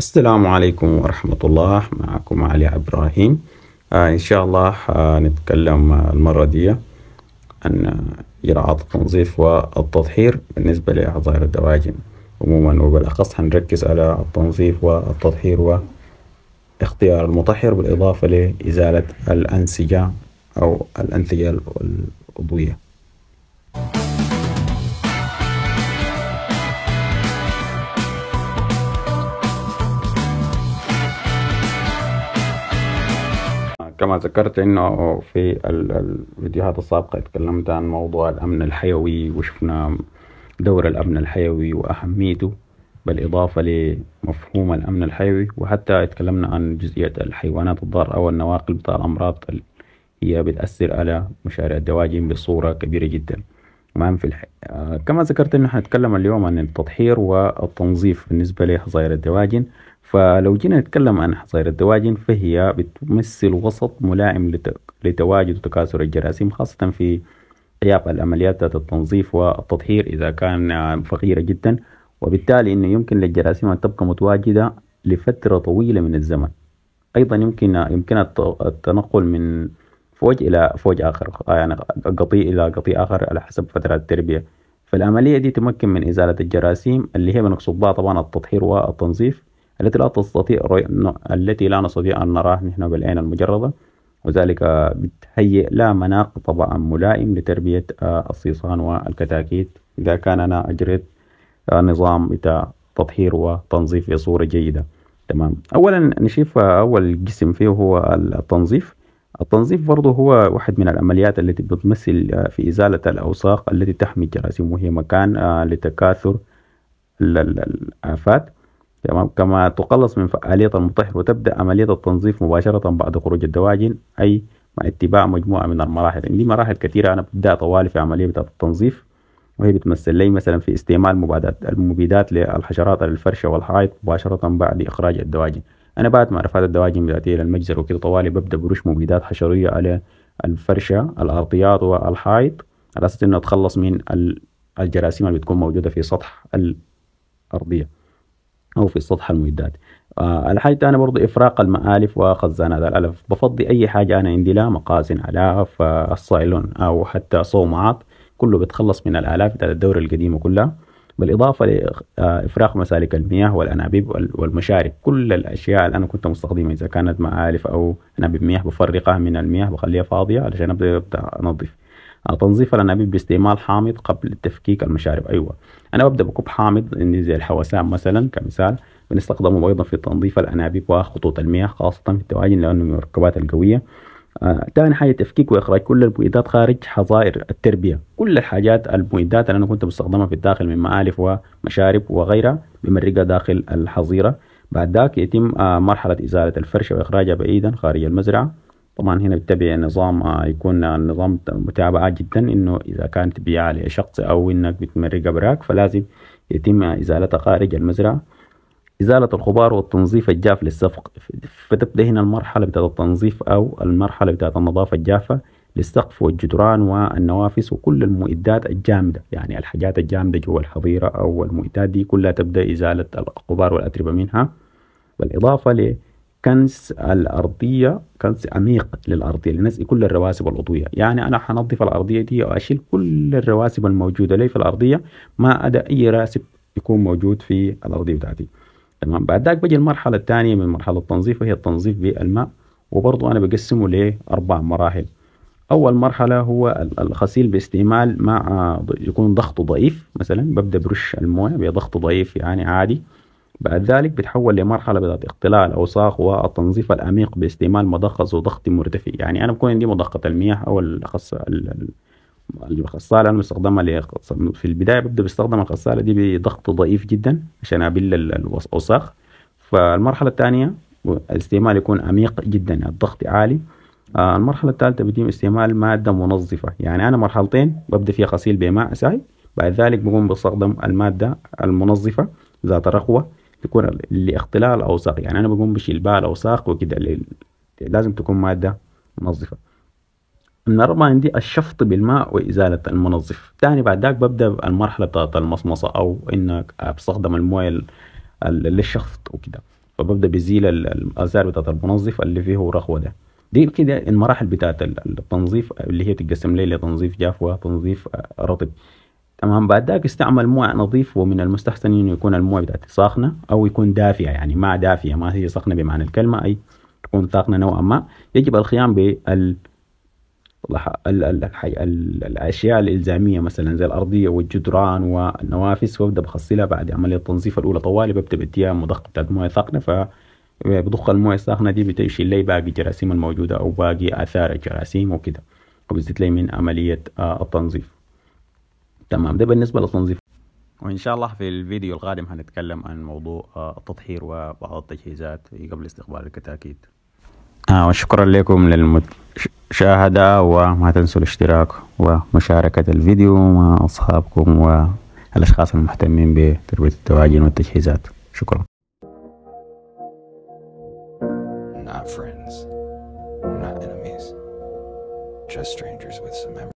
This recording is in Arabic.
السلام عليكم ورحمة الله معكم علي إبراهيم آه إن شاء الله هنتكلم آه، آه، المرة دي عن إجراءات آه، التنظيف والتطهير بالنسبة لأعذار الدواجن عموما وبالأخص هنركز على التنظيف والتطهير واختيار المطهر بالإضافة لإزالة الأنسجة أو الأنسجة العضوية كما ذكرت انه في الفيديوهات السابقة اتكلمت عن موضوع الامن الحيوي وشفنا دور الامن الحيوي واهميته بالاضافة لمفهوم الامن الحيوي وحتى اتكلمنا عن جزئية الحيوانات الضارة او النواقل بتاع الامراض هي بتأثر على مشاريع الدواجن بصورة كبيرة جدا تمام في الحي... آه كما ذكرت انه هنتكلم اليوم عن التطهير والتنظيف بالنسبة لحظائر الدواجن فلو جينا نتكلم عن حظائر الدواجن فهي بتمثل وسط ملائم لتواجد وتكاثر الجراثيم خاصة في غياب العمليات ذات التنظيف والتطهير إذا كان آه، فقيرة جدا وبالتالي أنه يمكن للجراثيم أن تبقى متواجدة لفترة طويلة من الزمن أيضا يمكن آه، يمكنها التنقل من فوج إلى فوج آخر يعني قطيع إلى قطيع آخر على حسب فترة التربية فالعملية دي تمكن من إزالة الجراثيم اللي هي بنقصد بها طبعا التطهير والتنظيف التي لا تستطيع التي لا نستطيع أن نراها نحن بالعين المجردة وذلك بتهيئ لا مناق طبعا ملائم لتربية آه، الصيصان والكتاكيت إذا كان أنا أجريت آه، نظام بتاع تطهير وتنظيف بصورة جيدة تمام أولا نشوف آه، أول جسم فيه هو التنظيف التنظيف برضه هو واحد من العمليات التي بتمثل آه، في إزالة الأوساخ التي تحمي الجراثيم وهي مكان آه، لتكاثر الآفات تمام كما تقلص من فعالية المطهر وتبدأ عملية التنظيف مباشرة بعد خروج الدواجن أي مع اتباع مجموعة من المراحل عندي يعني مراحل كثيرة أنا ببدأ طوالي في عملية التنظيف وهي بتمثل لي مثلا في استعمال مبيدات المبيدات للحشرات للفرشة والحائط مباشرة بعد إخراج الدواجن انا بعد ما رفعت الدواجن بتاعتي الى المجزر وكده طوالي ببدا برش مبيدات حشريه على الفرشه الارضيات والحائط على اساس انه اتخلص من الجراثيم اللي بتكون موجوده في سطح الارضيه او في سطح المبيدات آه الحاجة انا برضو إفراق المآلف وخزانات الألف بفضي أي حاجة أنا عندي لها مقاس ألاف آه الصايلون أو حتى صومعات كله بتخلص من الآلاف بتاعت الدورة القديمة كلها بالاضافه لافراغ آه، مسالك المياه والانابيب والمشارب كل الاشياء اللي انا كنت مستخدمها اذا كانت مآلف او انابيب مياه بفرقها من المياه بخليها فاضيه علشان ابدا انظف آه، تنظيف الانابيب باستعمال حامض قبل تفكيك المشارب ايوه انا ببدا بكوب حامض زي الحوسان مثلا كمثال بنستخدمه ايضا في تنظيف الانابيب وخطوط المياه خاصه في التواجد لانه من المركبات القويه ثاني آه حاجه تفكيك واخراج كل المعدات خارج حظائر التربيه كل الحاجات المعدات اللي انا كنت بستخدمها في الداخل من مآلف ومشارب وغيرها بمرقها داخل الحظيره بعد ذاك يتم آه مرحله ازاله الفرشه واخراجها بعيدا خارج المزرعه طبعا هنا بتبع نظام آه يكون النظام متابعه جدا انه اذا كانت بيعه لشخص او انك بتمرق براك فلازم يتم ازالتها خارج المزرعه إزالة الخبار والتنظيف الجاف للسفق فتبدأ هنا المرحلة بتاعت التنظيف أو المرحلة بتاعت النظافة الجافة للسقف والجدران والنوافذ وكل المؤدات الجامدة يعني الحاجات الجامدة جوا الحظيرة أو المؤدات دي كلها تبدأ إزالة الغبار والأتربة منها بالإضافة ل كنس الأرضية كنس عميق للأرضية لنسقي كل الرواسب العضوية يعني أنا حنظف الأرضية دي وأشيل كل الرواسب الموجودة لي في الأرضية ما أدى أي راسب يكون موجود في الأرضية بتاعتي تمام بعد ذاك بجي المرحله الثانيه من مرحله التنظيف وهي التنظيف بالماء وبرضه انا بقسمه لاربع مراحل اول مرحله هو الغسيل باستعمال ماء يكون ضغطه ضعيف مثلا ببدا برش المويه بضغط ضعيف يعني عادي بعد ذلك بتحول لمرحلة بتاعت اقتلاع الأوساخ والتنظيف العميق باستعمال مضخة ذو ضغط مرتفع يعني أنا بكون عندي مضخة المياه أو الأخص الغسالة أنا بستخدمها في البداية ببدأ بستخدم الغسالة دي بضغط ضعيف جدا عشان أبل الأوساخ فالمرحلة الثانية الاستعمال يكون عميق جدا الضغط عالي آه، المرحلة الثالثة بدي استعمال مادة منظفة يعني أنا مرحلتين ببدأ فيها غسيل بماء ساي بعد ذلك بقوم بستخدم المادة المنظفة ذات رخوة تكون لاختلال الأوساخ يعني أنا بقوم بشيل بها الأوساخ وكده لازم تكون مادة منظفة النرمة عندي الشفط بالماء وإزالة المنظف تاني بعد ذاك ببدأ المرحلة بتاعت المصمصة أو إنك بستخدم الموية للشفط وكده فببدأ بزيل الآثار بتاعت المنظف اللي فيه رخوة ده دي كده المراحل بتاعت التنظيف اللي هي تتقسم لي لتنظيف جاف وتنظيف آه، رطب تمام بعد ذاك استعمل مويه نظيف ومن المستحسن انه يكون المويه بتاعتي ساخنه او يكون دافيه يعني ما دافيه ما هي ساخنه بمعنى الكلمه اي تكون ساخنه نوعا ما يجب الخيام بال الاشياء الالزاميه مثلا زي الارضيه والجدران والنوافذ وابدا بخصلها بعد عمليه التنظيف الاولى طوالي ببدا بديها مضخه بتاعت مويه ساخنه ف بضخ المويه الساخنه دي بتشيل لي باقي الجراثيم الموجوده او باقي اثار الجراثيم وكده وبزت لي من عمليه آه، التنظيف تمام ده بالنسبه للتنظيف وإن شاء الله في الفيديو القادم هنتكلم عن موضوع آه، التطهير وبعض التجهيزات قبل استقبال الكتاكيت آه وشكرا لكم للمت... المشاهدة وما تنسوا الاشتراك ومشاركة الفيديو مع أصحابكم والأشخاص المهتمين بتربية الدواجن والتجهيزات شكرا Not friends, not enemies, just strangers with some memories.